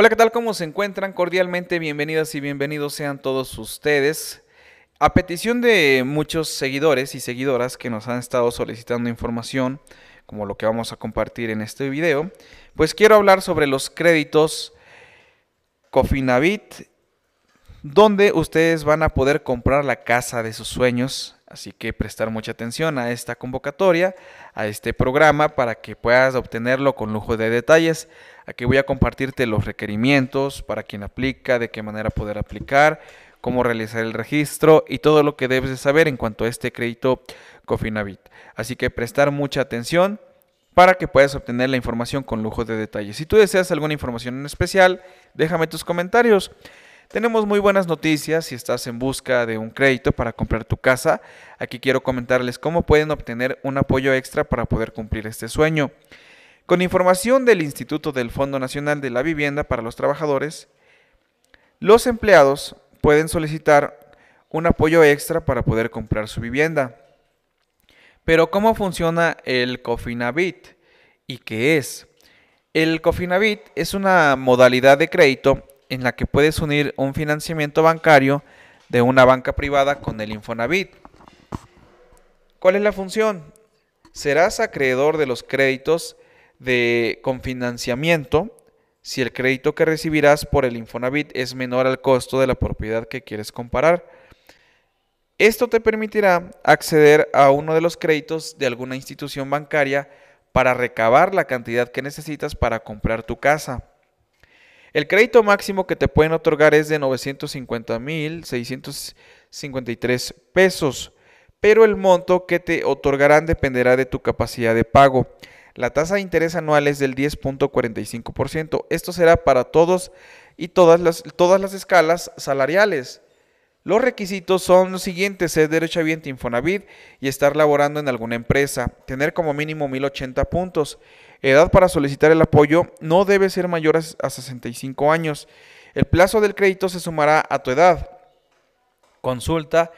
Hola, ¿qué tal? ¿Cómo se encuentran? Cordialmente bienvenidas y bienvenidos sean todos ustedes. A petición de muchos seguidores y seguidoras que nos han estado solicitando información, como lo que vamos a compartir en este video, pues quiero hablar sobre los créditos Cofinavit, donde ustedes van a poder comprar la casa de sus sueños Así que prestar mucha atención a esta convocatoria, a este programa, para que puedas obtenerlo con lujo de detalles. Aquí voy a compartirte los requerimientos para quien aplica, de qué manera poder aplicar, cómo realizar el registro y todo lo que debes de saber en cuanto a este crédito Cofinavit. Así que prestar mucha atención para que puedas obtener la información con lujo de detalles. Si tú deseas alguna información en especial, déjame tus comentarios. Tenemos muy buenas noticias si estás en busca de un crédito para comprar tu casa. Aquí quiero comentarles cómo pueden obtener un apoyo extra para poder cumplir este sueño. Con información del Instituto del Fondo Nacional de la Vivienda para los Trabajadores, los empleados pueden solicitar un apoyo extra para poder comprar su vivienda. Pero ¿cómo funciona el Cofinavit y qué es? El Cofinavit es una modalidad de crédito en la que puedes unir un financiamiento bancario de una banca privada con el Infonavit. ¿Cuál es la función? Serás acreedor de los créditos de financiamiento si el crédito que recibirás por el Infonavit es menor al costo de la propiedad que quieres comprar. Esto te permitirá acceder a uno de los créditos de alguna institución bancaria para recabar la cantidad que necesitas para comprar tu casa. El crédito máximo que te pueden otorgar es de 950.653 pesos, pero el monto que te otorgarán dependerá de tu capacidad de pago. La tasa de interés anual es del 10.45%. Esto será para todos y todas las, todas las escalas salariales. Los requisitos son los siguientes, ser derechohabiente Infonavit y estar laborando en alguna empresa, tener como mínimo 1080 puntos, edad para solicitar el apoyo no debe ser mayor a 65 años, el plazo del crédito se sumará a tu edad, consulta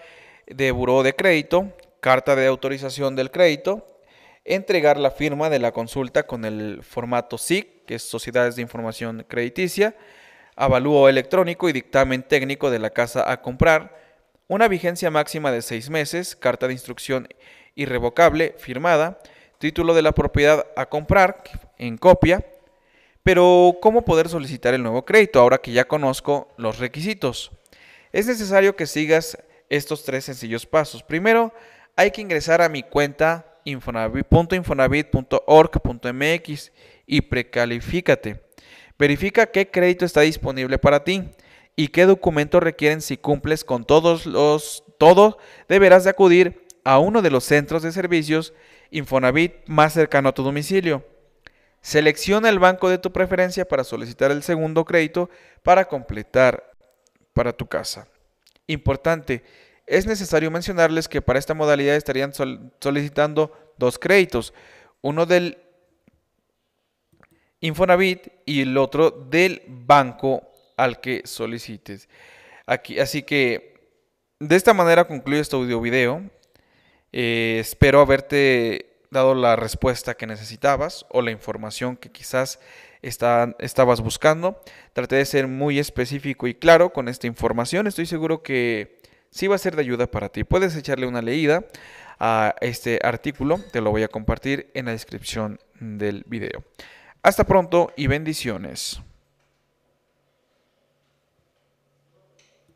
de buró de crédito, carta de autorización del crédito, entregar la firma de la consulta con el formato SIC, que es Sociedades de Información Crediticia, avalúo electrónico y dictamen técnico de la casa a comprar, una vigencia máxima de seis meses, carta de instrucción irrevocable firmada, título de la propiedad a comprar en copia, pero ¿cómo poder solicitar el nuevo crédito ahora que ya conozco los requisitos? Es necesario que sigas estos tres sencillos pasos. Primero, hay que ingresar a mi cuenta infonavit.infonavit.org.mx y precalifícate. Verifica qué crédito está disponible para ti y qué documentos requieren si cumples con todos los todo, deberás de acudir a uno de los centros de servicios Infonavit más cercano a tu domicilio. Selecciona el banco de tu preferencia para solicitar el segundo crédito para completar para tu casa. Importante, es necesario mencionarles que para esta modalidad estarían solicitando dos créditos, uno del Infonavit y el otro del banco al que solicites. Aquí, así que de esta manera concluyo este audio video. Eh, espero haberte dado la respuesta que necesitabas o la información que quizás estabas buscando. Traté de ser muy específico y claro con esta información. Estoy seguro que sí va a ser de ayuda para ti. Puedes echarle una leída a este artículo. Te lo voy a compartir en la descripción del video. Hasta pronto y bendiciones.